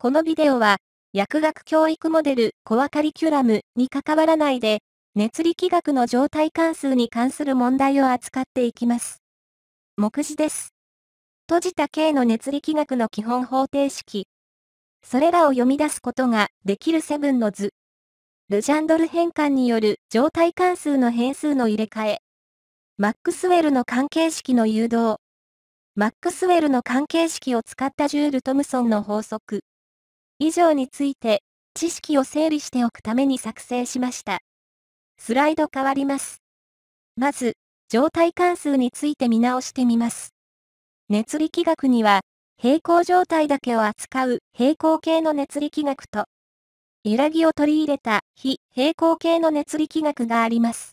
このビデオは、薬学教育モデルコアカリキュラムに関わらないで、熱力学の状態関数に関する問題を扱っていきます。目次です。閉じた形の熱力学の基本方程式。それらを読み出すことができるセブンの図。ルジャンドル変換による状態関数の変数の入れ替え。マックスウェルの関係式の誘導。マックスウェルの関係式を使ったジュール・トムソンの法則。以上について、知識を整理しておくために作成しました。スライド変わります。まず、状態関数について見直してみます。熱力学には、平行状態だけを扱う平行系の熱力学と、揺らぎを取り入れた非平行系の熱力学があります。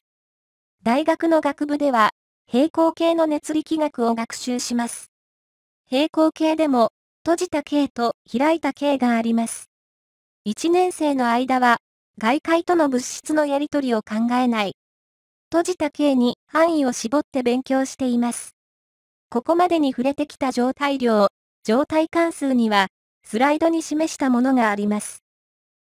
大学の学部では、平行系の熱力学を学習します。平行系でも、閉じた K と開いた径があります。1年生の間は、外界との物質のやり取りを考えない。閉じた径に範囲を絞って勉強しています。ここまでに触れてきた状態量、状態関数には、スライドに示したものがあります。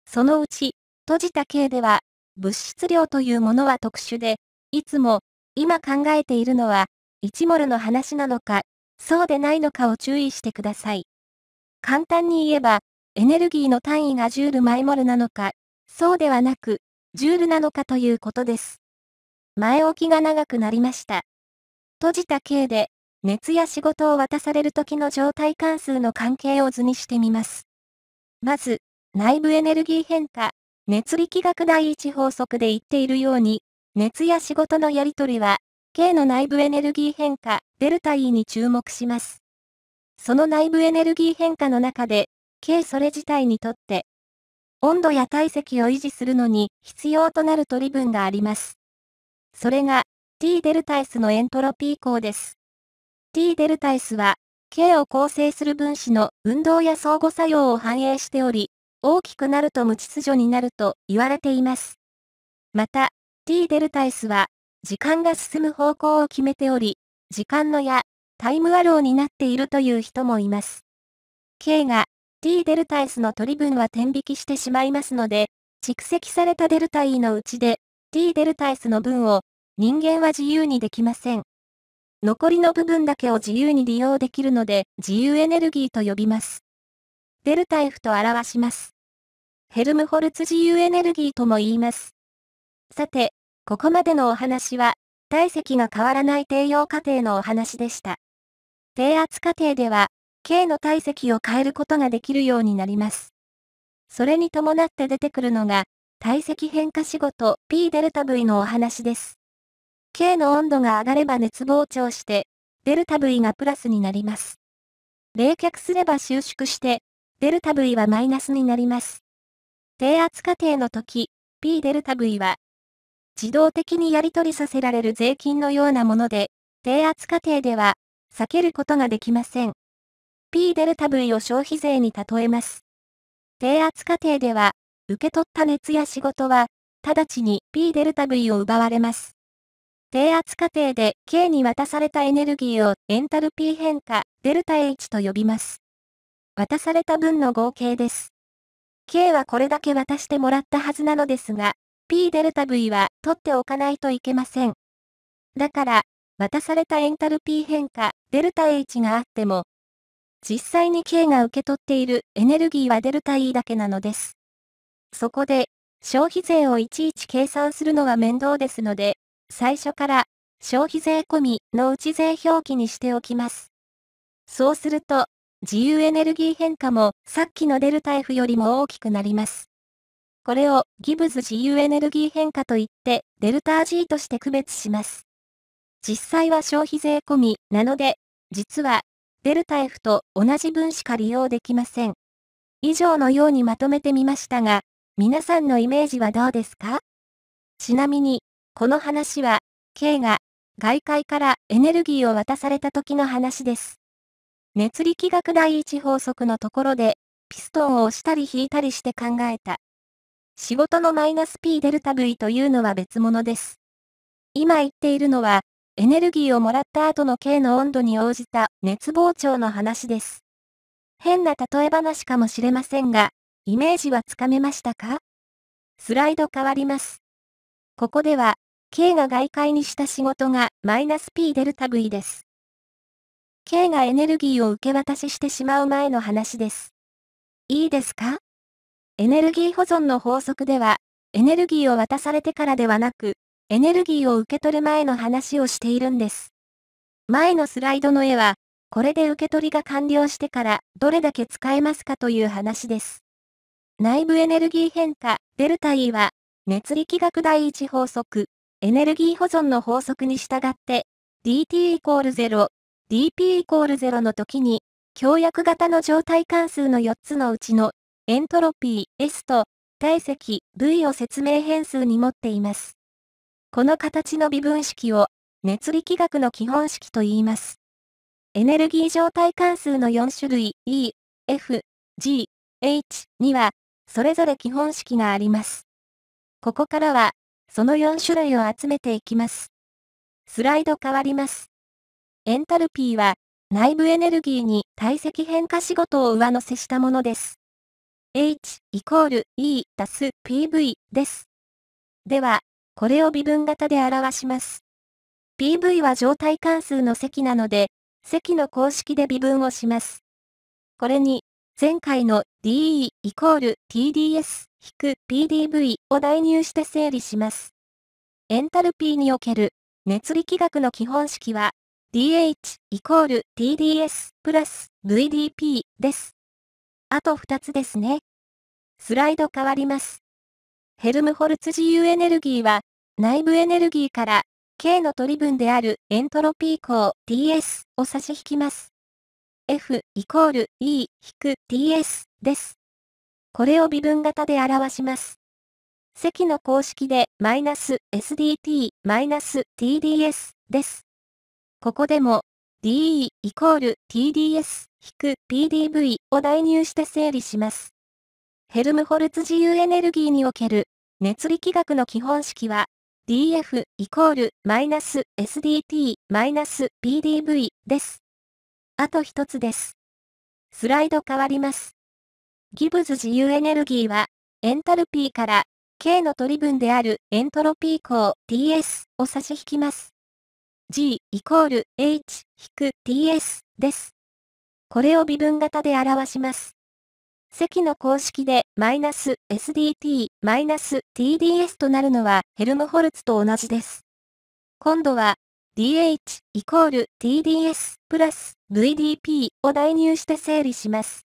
そのうち、閉じた K では、物質量というものは特殊で、いつも、今考えているのは、1モルの話なのか、そうでないのかを注意してください。簡単に言えば、エネルギーの単位がジュール・マイモルなのか、そうではなく、ジュールなのかということです。前置きが長くなりました。閉じた形で、熱や仕事を渡される時の状態関数の関係を図にしてみます。まず、内部エネルギー変化、熱力学第一法則で言っているように、熱や仕事のやり取りは、K の内部エネルギー変化、デルタ E に注目します。その内部エネルギー変化の中で、K それ自体にとって、温度や体積を維持するのに必要となる取り分があります。それが、T デルタ S のエントロピー項です。T デルタ S は、K を構成する分子の運動や相互作用を反映しており、大きくなると無秩序になると言われています。また、T デルタ S は、時間が進む方向を決めており、時間のやタイムアローになっているという人もいます。K が T デルタ S の取り分は点引きしてしまいますので、蓄積されたデルタ E のうちで T デルタ S の分を人間は自由にできません。残りの部分だけを自由に利用できるので自由エネルギーと呼びます。デルタ F と表します。ヘルムホルツ自由エネルギーとも言います。さて、ここまでのお話は、体積が変わらない低用過程のお話でした。低圧過程では、K の体積を変えることができるようになります。それに伴って出てくるのが、体積変化仕事 P デルタ V のお話です。K の温度が上がれば熱膨張して、デルタ V がプラスになります。冷却すれば収縮して、デルタ V はマイナスになります。低圧過程の時、P デルタ V は、自動的にやり取りさせられる税金のようなもので、低圧過程では、避けることができません。P デルタ V を消費税に例えます。低圧過程では、受け取った熱や仕事は、直ちに P デルタ V を奪われます。低圧過程で K に渡されたエネルギーをエンタルピー変化、デルタ H と呼びます。渡された分の合計です。K はこれだけ渡してもらったはずなのですが、P デルタ V は取っておかないといけません。だから、渡されたエンタルピー変化、デルタ H があっても、実際に K が受け取っているエネルギーはデルタ E だけなのです。そこで、消費税をいちいち計算するのは面倒ですので、最初から消費税込みのうち税表記にしておきます。そうすると、自由エネルギー変化もさっきのデルタ F よりも大きくなります。これをギブズ自由エネルギー変化といって、デルタ G として区別します。実際は消費税込みなので、実は、デルタ F と同じ分しか利用できません。以上のようにまとめてみましたが、皆さんのイメージはどうですかちなみに、この話は、K が外界からエネルギーを渡された時の話です。熱力学第一法則のところで、ピストンを押したり引いたりして考えた。仕事のマイナス P デルタ V というのは別物です。今言っているのは、エネルギーをもらった後の刑の温度に応じた熱膨張の話です。変な例え話かもしれませんが、イメージはつかめましたかスライド変わります。ここでは、K が外界にした仕事がマイナス P デルタ V です。K がエネルギーを受け渡ししてしまう前の話です。いいですかエネルギー保存の法則では、エネルギーを渡されてからではなく、エネルギーを受け取る前の話をしているんです。前のスライドの絵は、これで受け取りが完了してからどれだけ使えますかという話です。内部エネルギー変化、デルタ E は、熱力学第一法則、エネルギー保存の法則に従って、dt イコール0、dp イコール0の時に、強薬型の状態関数の4つのうちの、エントロピー S と、体積 V を説明変数に持っています。この形の微分式を熱力学の基本式と言います。エネルギー状態関数の4種類 E、F、G、H にはそれぞれ基本式があります。ここからはその4種類を集めていきます。スライド変わります。エンタルピーは内部エネルギーに体積変化仕事を上乗せしたものです。H イコール E 足す PV です。では、これを微分型で表します。PV は状態関数の積なので、積の公式で微分をします。これに、前回の DE イコール TDS-PDV を代入して整理します。エンタルピーにおける熱力学の基本式は DH イコール TDS プラス VDP です。あと2つですね。スライド変わります。ヘルムホルツ自由エネルギーは、内部エネルギーから、K の取り分であるエントロピー項 TS を差し引きます。F イコール E-TS です。これを微分型で表します。積の公式で、マイナス SDT マイナス TDS です。ここでも、DE イコール TDS 引く PDV を代入して整理します。ヘルムホルツ自由エネルギーにおける熱力学の基本式は、df イコールマイナス sdt マイナス pdv です。あと一つです。スライド変わります。ギブズ自由エネルギーは、エンタルピーから、K の取り分であるエントロピー項 TS を差し引きます。G イコール H 引く TS です。これを微分型で表します。席の公式で、マイナス SDT、マイナス TDS となるのはヘルムホルツと同じです。今度は、DH イコール TDS プラス VDP を代入して整理します。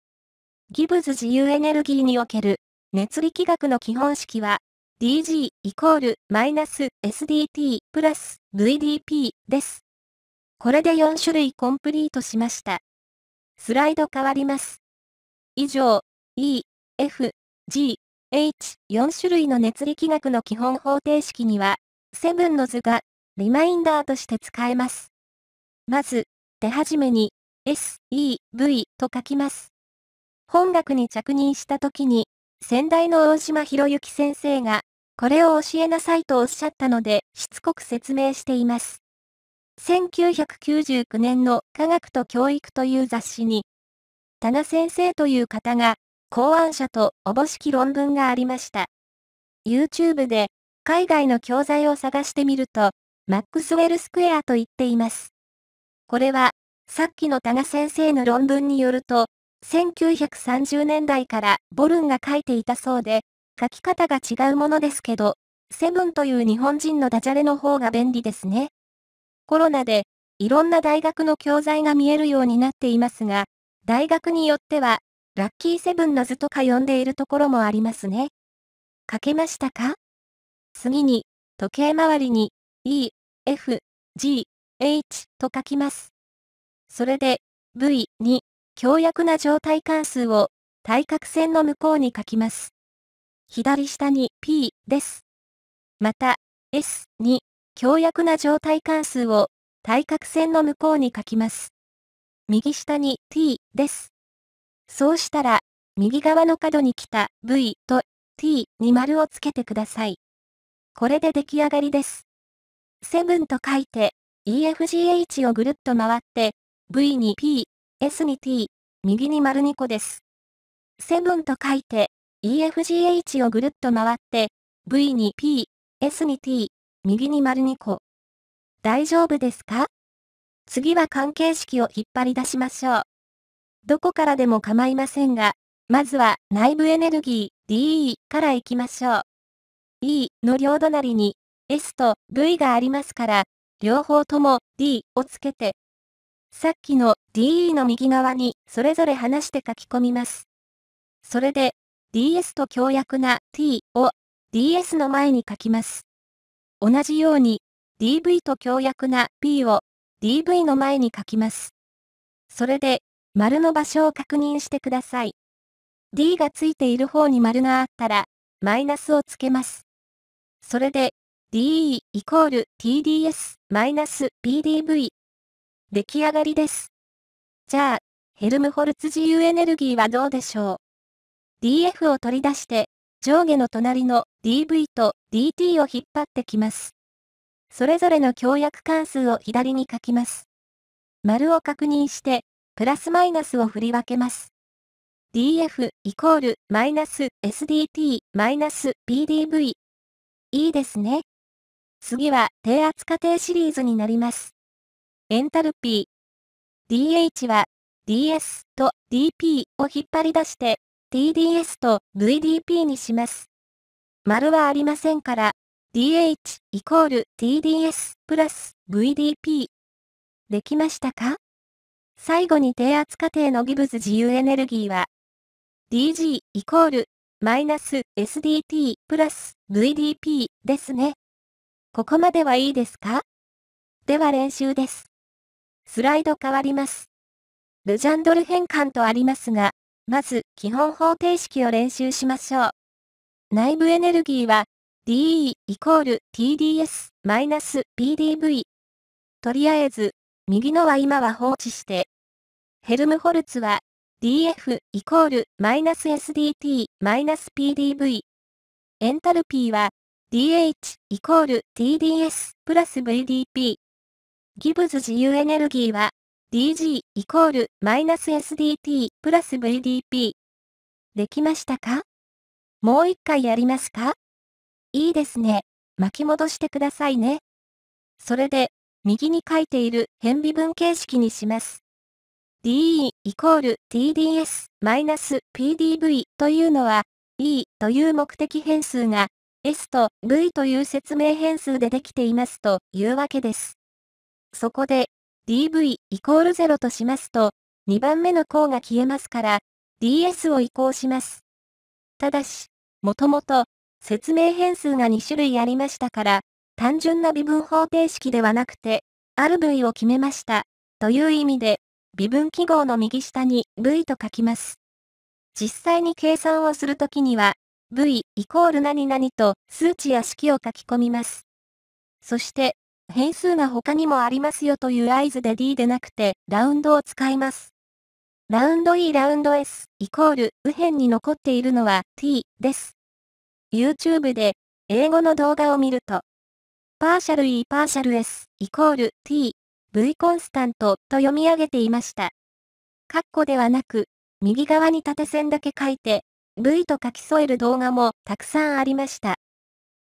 ギブズ自由エネルギーにおける熱力学の基本式は、DG イコールマイナス SDT プラス VDP です。これで4種類コンプリートしました。スライド変わります。以上、E、F、G、H、4種類の熱力学の基本方程式には、セブンの図が、リマインダーとして使えます。まず、手始めに、S、E、V と書きます。本学に着任した時に、先代の大島博之先生が、これを教えなさいとおっしゃったので、しつこく説明しています。1999年の科学と教育という雑誌に、田賀先生という方が考案者とおぼしき論文がありました。YouTube で海外の教材を探してみると、マックスウェルスクエアと言っています。これは、さっきの多賀先生の論文によると、1930年代からボルンが書いていたそうで、書き方が違うものですけど、セブンという日本人のダジャレの方が便利ですね。コロナで、いろんな大学の教材が見えるようになっていますが、大学によってはラッキーセブンの図とか呼んでいるところもありますね。書けましたか次に、時計回りに、E、F、G、H と書きます。それで、V に、強弱な状態関数を、対角線の向こうに書きます。左下に P です。また、S に、強弱な状態関数を、対角線の向こうに書きます。右下に T です。そうしたら、右側の角に来た V と T に丸をつけてください。これで出来上がりです。7と書いて、EFGH をぐるっと回って、V に P、S に T、右に丸2個です。7と書いて、EFGH をぐるっと回って、V に P、S に T、右に丸2個。大丈夫ですか次は関係式を引っ張り出しましょう。どこからでも構いませんが、まずは内部エネルギー DE からいきましょう。E の両隣に S と V がありますから、両方とも D をつけて、さっきの DE の右側にそれぞれ離して書き込みます。それで DS と強弱な T を DS の前に書きます。同じように DV と強弱な P を DV の前に書きます。それで丸の場所を確認してください。D がついている方に丸があったら、マイナスをつけます。それで、DE イコール TDS マイナス PDV 出来上がりです。じゃあ、ヘルムホルツ自由エネルギーはどうでしょう ?DF を取り出して、上下の隣の DV と DT を引っ張ってきます。それぞれの協約関数を左に書きます。丸を確認して、プラスマイナスを振り分けます。df イコールマイナス sdt マイナス pdv。いいですね。次は低圧過程シリーズになります。エンタルピー。dh は ds と dp を引っ張り出して tds と vdp にします。丸はありませんから dh イコール tds プラス vdp。できましたか最後に低圧過程のギブズ自由エネルギーは、DG イコールマイナス SDT プラス VDP ですね。ここまではいいですかでは練習です。スライド変わります。ルジャンドル変換とありますが、まず基本方程式を練習しましょう。内部エネルギーは DE イコール TDS マイナス PDV。とりあえず、右のは今は放置して、ヘルムホルツは dF イコールマイナス SDT マイナス PDV。エンタルピーは dH イコール TDS プラス VDP。ギブズ自由エネルギーは dG イコールマイナス SDT プラス VDP。できましたかもう一回やりますかいいですね。巻き戻してくださいね。それで、右に書いている変微分形式にします。DE イコール TDS-PDV というのは、E という目的変数が S と V という説明変数でできていますというわけです。そこで DV イコール0としますと、2番目の項が消えますから DS を移行します。ただし、もともと説明変数が2種類ありましたから、単純な微分方程式ではなくて、ある V を決めましたという意味で微分記号の右下に V と書きます。実際に計算をするときには、V イコール何々と数値や式を書き込みます。そして、変数が他にもありますよという合図で D でなくて、ラウンドを使います。ラウンド E ラウンド S イコール右辺に残っているのは T です。YouTube で英語の動画を見ると、パーシャル E パーシャル S イコール T V コンスタントと読み上げていました。カッコではなく、右側に縦線だけ書いて、V と書き添える動画もたくさんありました。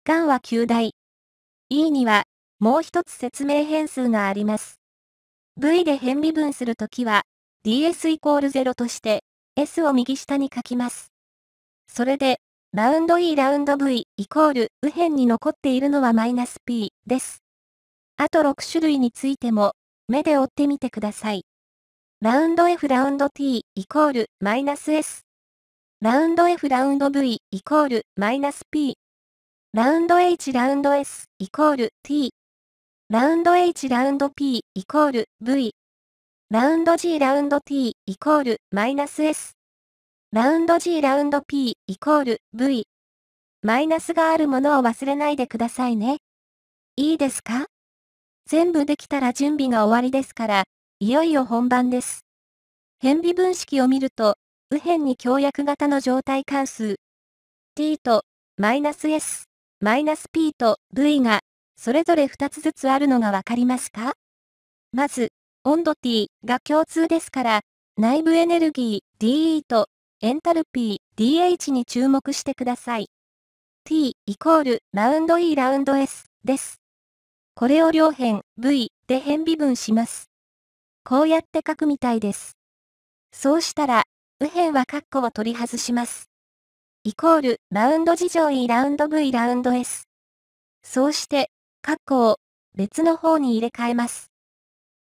ガンは9大。E には、もう一つ説明変数があります。V で変微分するときは、ds イコール0として、s を右下に書きます。それで、ラウンド E ラウンド V イコール右辺に残っているのはマイナス p です。あと6種類についても、目で追ってみてください。ラウンド F ラウンド T イコールマイナス S。ラウンド F ラウンド V イコールマイナス P。ラウンド H ラウンド S イコール T。ラウンド H ラウンド P イコール V。ラウンド G ラウンド T イコールマイナス S。ラウンド G ラウンド P イコール V。マイナスがあるものを忘れないでくださいね。いいですか全部できたら準備が終わりですから、いよいよ本番です。変微分式を見ると、右辺に強約型の状態関数、t と、マイナス s、マイナス p と v が、それぞれ2つずつあるのがわかりますかまず、温度 t が共通ですから、内部エネルギー DE とエンタルピー DH に注目してください。t イコールマウンド E ラウンド S です。これを両辺 V で変微分します。こうやって書くみたいです。そうしたら、右辺は括弧を取り外します。イコール、ラウンド事情 E ラウンド V ラウンド S。そうして、括弧を別の方に入れ替えます。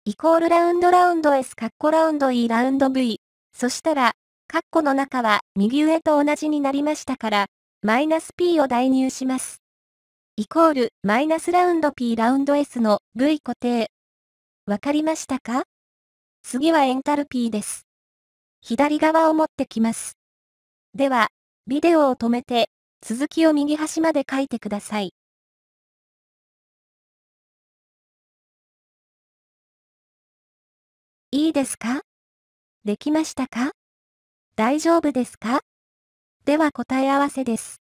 イコールラウンドラウンド S 括弧ラウンド E ラウンド V。そしたら、括弧の中は右上と同じになりましたから、マイナス P を代入します。イコールマイナスラウンド P ラウンド S の V 固定。わかりましたか次はエンタルピーです。左側を持ってきます。では、ビデオを止めて、続きを右端まで書いてください。いいですかできましたか大丈夫ですかでは答え合わせです。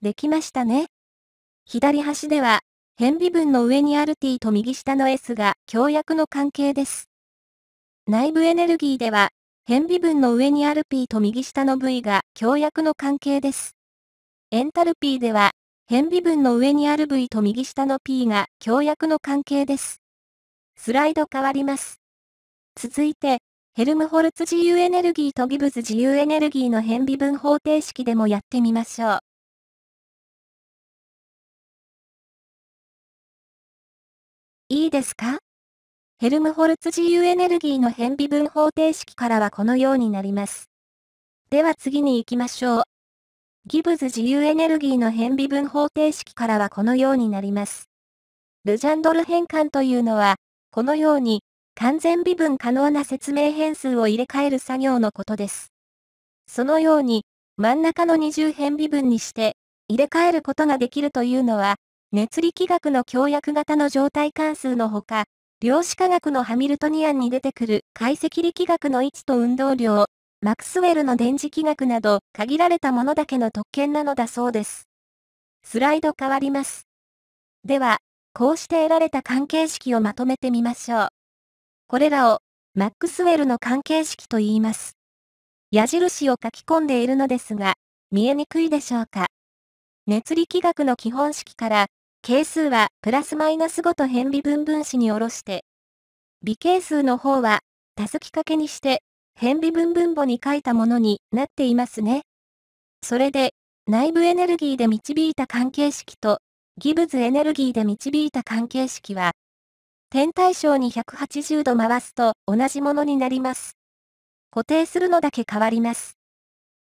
できましたね。左端では、変微分の上にある t と右下の s が強弱の関係です。内部エネルギーでは、変微分の上にある p と右下の v が強弱の関係です。エンタルピーでは、変微分の上にある v と右下の p が強弱の関係です。スライド変わります。続いて、ヘルムホルツ自由エネルギーとギブズ自由エネルギーの変微分方程式でもやってみましょう。いいですかヘルムホルツ自由エネルギーの変微分方程式からはこのようになります。では次に行きましょう。ギブズ自由エネルギーの変微分方程式からはこのようになります。ルジャンドル変換というのは、このように、完全微分可能な説明変数を入れ替える作業のことです。そのように、真ん中の二重変微分にして、入れ替えることができるというのは、熱力学の強約型の状態関数のほか、量子科学のハミルトニアンに出てくる解析力学の位置と運動量、マクスウェルの電磁気学など限られたものだけの特権なのだそうです。スライド変わります。では、こうして得られた関係式をまとめてみましょう。これらをマックスウェルの関係式と言います。矢印を書き込んでいるのですが、見えにくいでしょうか。熱力学の基本式から係数はプラスマイナス5と変微分分子におろして、微係数の方は、たすき掛けにして、変微分分母に書いたものになっていますね。それで、内部エネルギーで導いた関係式と、ギブズエネルギーで導いた関係式は、天体小に180度回すと同じものになります。固定するのだけ変わります。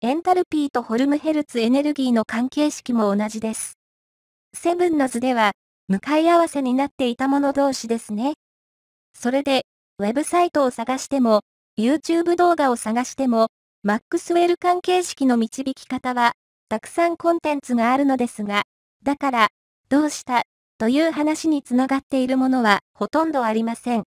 エンタルピーとホルムヘルツエネルギーの関係式も同じです。セブンの図では、向かい合わせになっていた者同士ですね。それで、ウェブサイトを探しても、YouTube 動画を探しても、マックスウェル関係式の導き方は、たくさんコンテンツがあるのですが、だから、どうしたという話につながっているものはほとんどありません。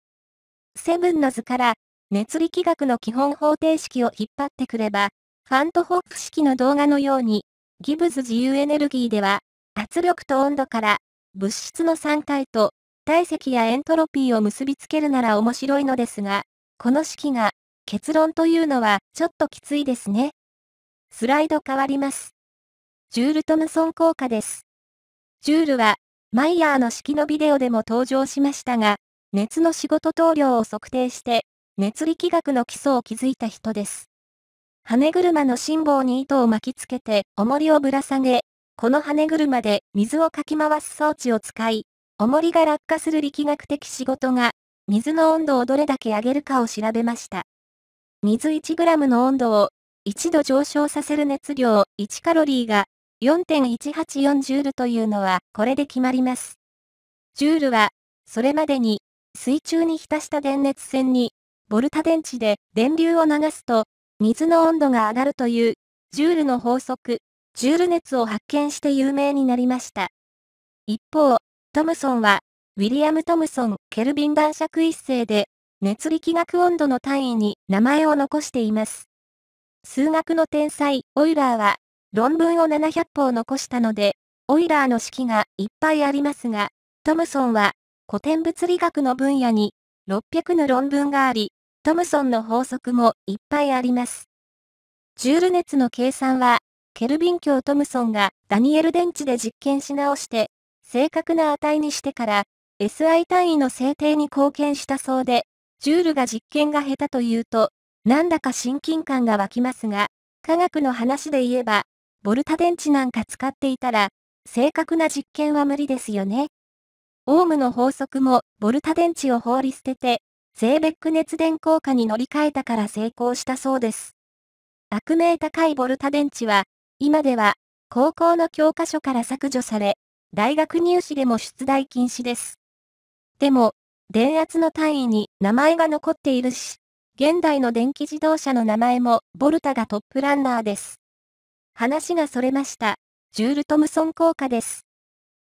セブンの図から、熱力学の基本方程式を引っ張ってくれば、ファントホップ式の動画のように、ギブズ自由エネルギーでは、圧力と温度から物質の酸体と体積やエントロピーを結びつけるなら面白いのですが、この式が結論というのはちょっときついですね。スライド変わります。ジュール・トムソン効果です。ジュールはマイヤーの式のビデオでも登場しましたが、熱の仕事投量を測定して熱力学の基礎を築いた人です。羽車の辛抱に糸を巻きつけて重りをぶら下げ、この羽車で水をかき回す装置を使い、重りが落下する力学的仕事が、水の温度をどれだけ上げるかを調べました。水 1g の温度を1度上昇させる熱量1カロリーが4.184ジュールというのはこれで決まります。ジュールは、それまでに水中に浸した電熱線に、ボルタ電池で電流を流すと、水の温度が上がるという、ジュールの法則ジュール熱を発見して有名になりました。一方、トムソンは、ウィリアム・トムソン・ケルビン男爵一世で、熱力学温度の単位に名前を残しています。数学の天才、オイラーは、論文を700本残したので、オイラーの式がいっぱいありますが、トムソンは、古典物理学の分野に、600の論文があり、トムソンの法則もいっぱいあります。ジュール熱の計算は、ケルビン教トムソンがダニエル電池で実験し直して、正確な値にしてから SI 単位の制定に貢献したそうで、ジュールが実験が下手というと、なんだか親近感が湧きますが、科学の話で言えば、ボルタ電池なんか使っていたら、正確な実験は無理ですよね。オームの法則も、ボルタ電池を放り捨てて、ゼーベック熱電効果に乗り換えたから成功したそうです。悪名高いボルタ電池は、今では、高校の教科書から削除され、大学入試でも出題禁止です。でも、電圧の単位に名前が残っているし、現代の電気自動車の名前もボルタがトップランナーです。話がそれました。ジュール・トムソン効果です。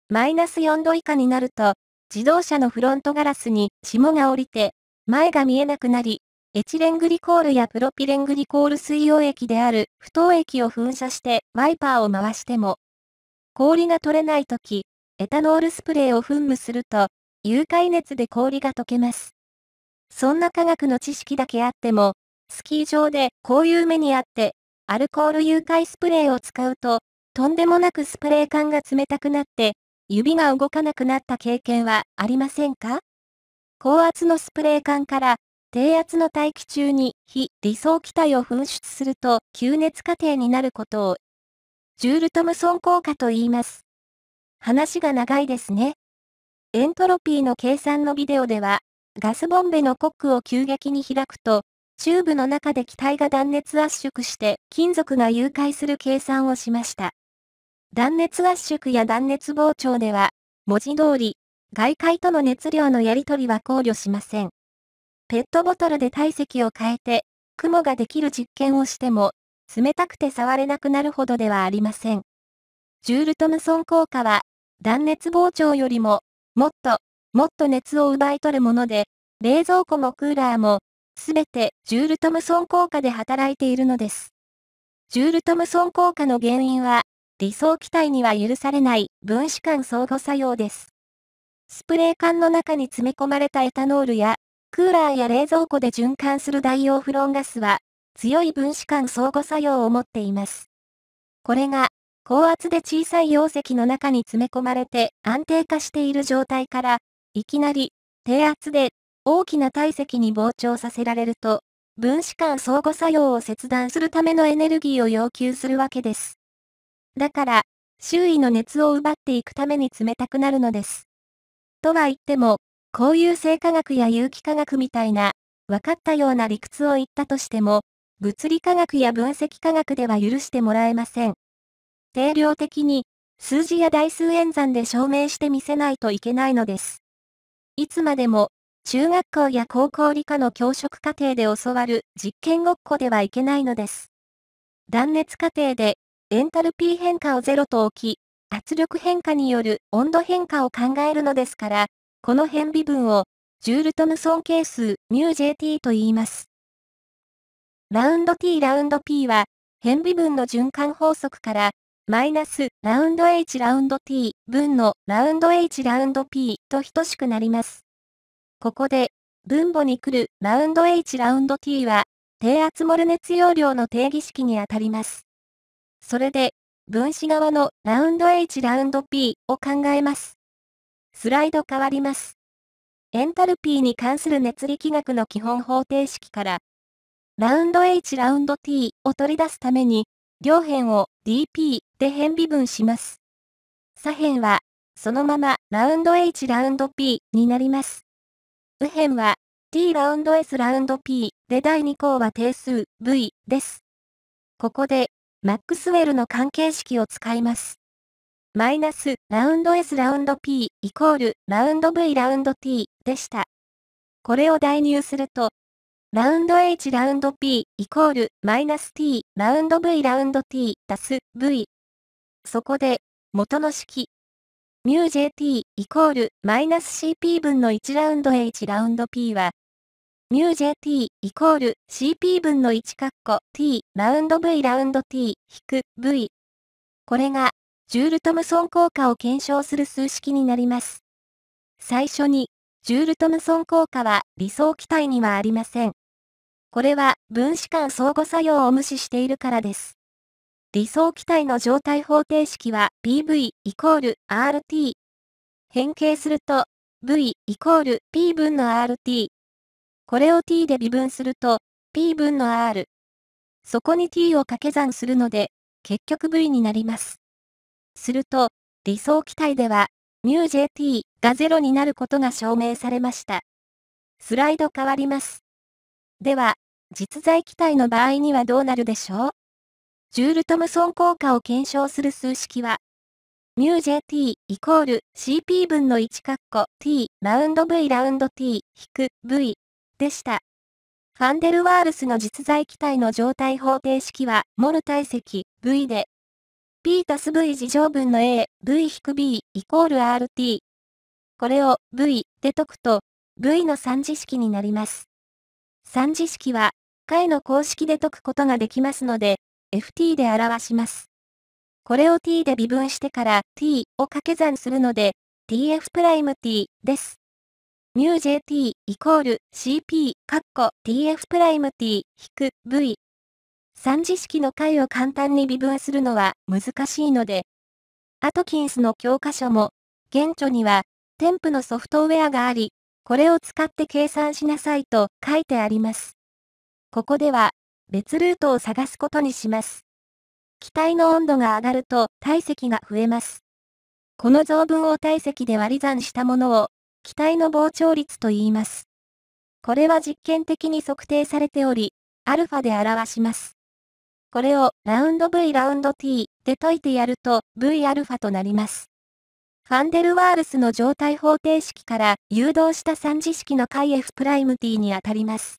マイナス4度以下になると、自動車のフロントガラスに霜が降りて、前が見えなくなり、エチレングリコールやプロピレングリコール水溶液である不凍液を噴射してワイパーを回しても、氷が取れないとき、エタノールスプレーを噴霧すると、融解熱で氷が溶けます。そんな科学の知識だけあっても、スキー場でこういう目にあって、アルコール融解スプレーを使うと、とんでもなくスプレー缶が冷たくなって、指が動かなくなった経験はありませんか高圧のスプレー缶から低圧の大気中に非理想気体を噴出すると吸熱過程になることを、ジュールトムソン効果と言います。話が長いですね。エントロピーの計算のビデオでは、ガスボンベのコックを急激に開くと、チューブの中で気体が断熱圧縮して金属が融解する計算をしました。断熱圧縮や断熱膨張では、文字通り、外界との熱量のやり取りは考慮しません。ペットボトルで体積を変えて、雲ができる実験をしても、冷たくて触れなくなるほどではありません。ジュール・トムソン効果は、断熱膨張よりも、もっと、もっと熱を奪い取るもので、冷蔵庫もクーラーも、すべてジュール・トムソン効果で働いているのです。ジュール・トムソン効果の原因は、理想気体には許されない分子間相互作用です。スプレー缶の中に詰め込まれたエタノールやクーラーや冷蔵庫で循環する代オフロンガスは、強い分子間相互作用を持っています。これが、高圧で小さい溶石の中に詰め込まれて安定化している状態から、いきなり、低圧で大きな体積に膨張させられると、分子間相互作用を切断するためのエネルギーを要求するわけです。だから、周囲の熱を奪っていくために冷たくなるのです。とは言っても、こういう生化学や有機化学みたいな、分かったような理屈を言ったとしても、物理化学や分析化学では許してもらえません。定量的に、数字や代数演算で証明してみせないといけないのです。いつまでも、中学校や高校理科の教職課程で教わる実験ごっこではいけないのです。断熱過程で、エンタルピー変化をゼロと置き、圧力変化による温度変化を考えるのですから、この変微分を、ジュールトムソン係数、μJt と言います。ラウンド t ラウンド p は、変微分の循環法則から、マイナスラウンド h ラウンド t 分のラウンド h ラウンド p と等しくなります。ここで、分母に来るラウンド h ラウンド t は、低圧モル熱容量の定義式にあたります。それで、分子側のラウンド h ラウンド p を考えます。スライド変わります。エンタルピーに関する熱力学の基本方程式から、ラウンド H ラウンド T を取り出すために、両辺を dp で変微分します。左辺は、そのままラウンド H ラウンド P になります。右辺は t ラウンド S ラウンド P で第2項は定数 V です。ここで、マックスウェルの関係式を使います。マイナス、ラウンド S ラウンド P、イコール、ラウンド V ラウンド T でした。これを代入すると、ラウンド H ラウンド P イコールマイナス T ラウンド V ラウンド T 足す V。そこで、元の式、ミュ JT イコールマイナス CP 分の1ラウンド H ラウンド P は、ミュ JT イコール CP 分の1カッコ T ラウンド V ラウンド T 引く V。これがジュールトムソン効果を検証する数式になります。最初に、ジュールトムソン効果は理想気体にはありません。これは分子間相互作用を無視しているからです。理想気体の状態方程式は PV イコール RT。変形すると V イコール P 分の RT。これを T で微分すると P 分の R。そこに T を掛け算するので、結局 V になります。すると、理想機体では、μJT が0になることが証明されました。スライド変わります。では、実在機体の場合にはどうなるでしょうジュールトムソン効果を検証する数式は、μJT イコール CP 分の1カッコ T マウンド V ラウンド T 引く V でした。ファンデルワールスの実在気体の状態方程式は、モル体積 V で、P たす V 事乗分の A、V-B くイコール RT。これを V で解くと、V の三次式になります。三次式は、解の公式で解くことができますので、ft で表します。これを t で微分してから t を掛け算するので、tf't です。μjt イコール cp カッコ tf't 引く v 三次式の解を簡単に微分するのは難しいので、アトキンスの教科書も、現著には、添付のソフトウェアがあり、これを使って計算しなさいと書いてあります。ここでは、別ルートを探すことにします。機体の温度が上がると体積が増えます。この増分を体積で割り算したものを、機体の膨張率と言います。これは実験的に測定されており、アルファで表します。これをラウンド V ラウンド T で解いてやると Vα となります。ファンデルワールスの状態方程式から誘導した3次式の解 F'T にあたります。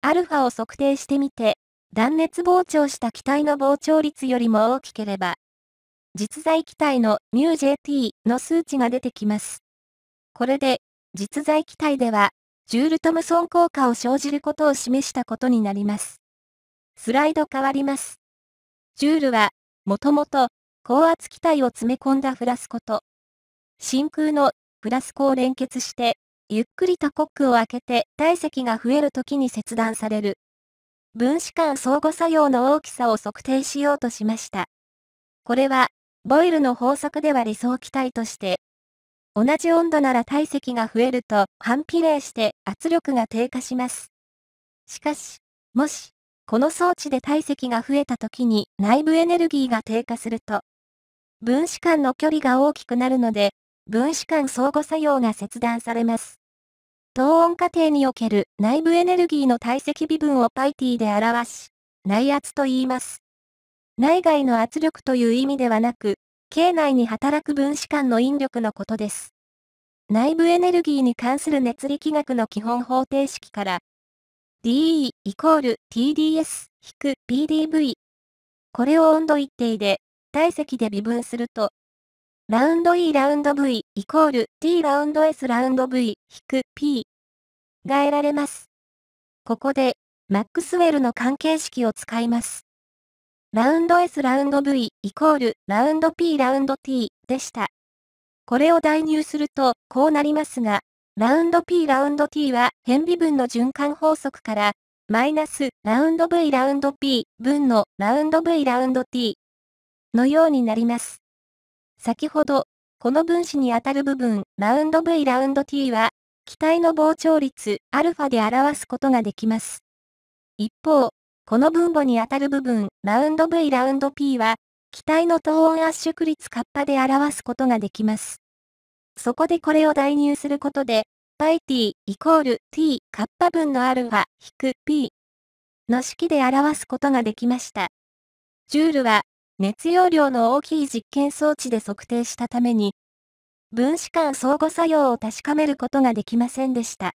アルファを測定してみて、断熱膨張した気体の膨張率よりも大きければ、実在気体の μJT の数値が出てきます。これで、実在気体では、ジュールトムソン効果を生じることを示したことになります。スライド変わります。ジュールは、もともと、高圧気体を詰め込んだフラスコと、真空のフラスコを連結して、ゆっくりとコックを開けて体積が増えるときに切断される。分子間相互作用の大きさを測定しようとしました。これは、ボイルの法則では理想気体として、同じ温度なら体積が増えると反比例して圧力が低下します。しかし、もし、この装置で体積が増えた時に内部エネルギーが低下すると、分子間の距離が大きくなるので、分子間相互作用が切断されます。等温過程における内部エネルギーの体積微分をパイティで表し、内圧と言います。内外の圧力という意味ではなく、境内に働く分子間の引力のことです。内部エネルギーに関する熱力学の基本方程式から、DE イコール TDS-PDV 引く。これを温度一定で、体積で微分すると、ラウンド E ラウンド V イコール T ラウンド S ラウンド V 引く P が得られます。ここで、マックスウェルの関係式を使います。ラウンド S ラウンド V イコールラウンド P ラウンド T でした。これを代入すると、こうなりますが、ラウンド P ラウンド T は変微分の循環法則から、マイナスラウンド V ラウンド P 分のラウンド V ラウンド T のようになります。先ほど、この分子にあたる部分、ラウンド V ラウンド T は、気体の膨張率、アルファで表すことができます。一方、この分母にあたる部分、ラウンド V ラウンド P は、気体の等温圧縮率カッパで表すことができます。そこでこれを代入することで、yt イコール t カッパ分の α-p の式で表すことができました。ジュールは熱容量の大きい実験装置で測定したために、分子間相互作用を確かめることができませんでした。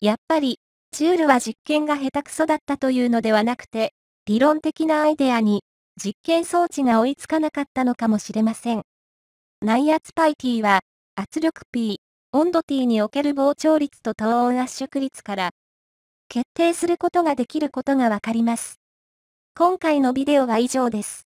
やっぱり、ジュールは実験が下手くそだったというのではなくて、理論的なアイデアに実験装置が追いつかなかったのかもしれません。内圧パイティは、圧力 P、温度 T における膨張率と等温圧縮率から、決定することができることがわかります。今回のビデオは以上です。